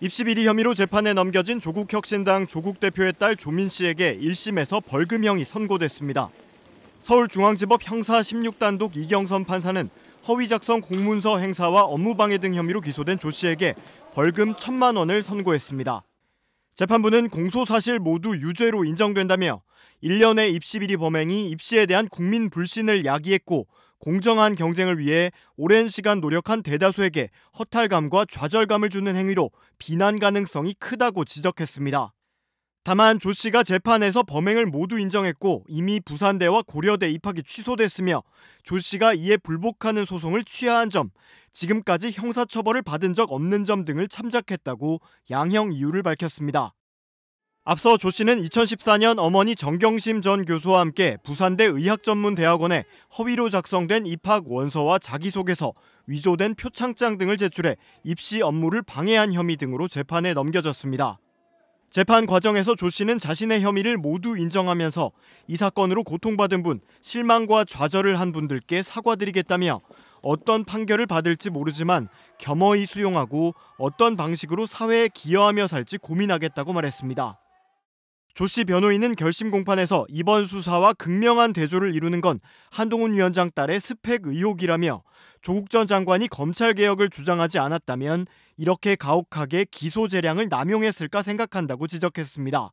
입시비리 혐의로 재판에 넘겨진 조국혁신당 조국 대표의 딸 조민 씨에게 1심에서 벌금형이 선고됐습니다. 서울중앙지법 형사 16단독 이경선 판사는 허위 작성 공문서 행사와 업무방해 등 혐의로 기소된 조 씨에게 벌금 1천만 원을 선고했습니다. 재판부는 공소 사실 모두 유죄로 인정된다며 1년의 입시비리 범행이 입시에 대한 국민 불신을 야기했고 공정한 경쟁을 위해 오랜 시간 노력한 대다수에게 허탈감과 좌절감을 주는 행위로 비난 가능성이 크다고 지적했습니다. 다만 조 씨가 재판에서 범행을 모두 인정했고 이미 부산대와 고려대 입학이 취소됐으며 조 씨가 이에 불복하는 소송을 취하한 점, 지금까지 형사처벌을 받은 적 없는 점 등을 참작했다고 양형 이유를 밝혔습니다. 앞서 조 씨는 2014년 어머니 정경심 전 교수와 함께 부산대 의학전문대학원에 허위로 작성된 입학 원서와 자기소개서, 위조된 표창장 등을 제출해 입시 업무를 방해한 혐의 등으로 재판에 넘겨졌습니다. 재판 과정에서 조 씨는 자신의 혐의를 모두 인정하면서 이 사건으로 고통받은 분, 실망과 좌절을 한 분들께 사과드리겠다며 어떤 판결을 받을지 모르지만 겸허히 수용하고 어떤 방식으로 사회에 기여하며 살지 고민하겠다고 말했습니다. 조씨 변호인은 결심 공판에서 이번 수사와 극명한 대조를 이루는 건 한동훈 위원장 딸의 스펙 의혹이라며 조국 전 장관이 검찰 개혁을 주장하지 않았다면 이렇게 가혹하게 기소 재량을 남용했을까 생각한다고 지적했습니다.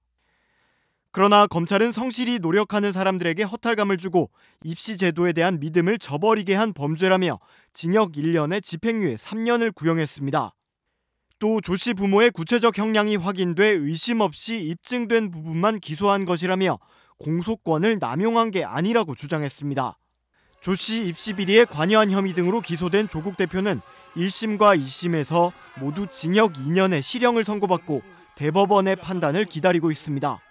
그러나 검찰은 성실히 노력하는 사람들에게 허탈감을 주고 입시 제도에 대한 믿음을 저버리게 한 범죄라며 징역 1년에 집행유예 3년을 구형했습니다. 또조씨 부모의 구체적 형량이 확인돼 의심 없이 입증된 부분만 기소한 것이라며 공소권을 남용한 게 아니라고 주장했습니다. 조씨 입시 비리에 관여한 혐의 등으로 기소된 조국 대표는 1심과 2심에서 모두 징역 2년의 실형을 선고받고 대법원의 판단을 기다리고 있습니다.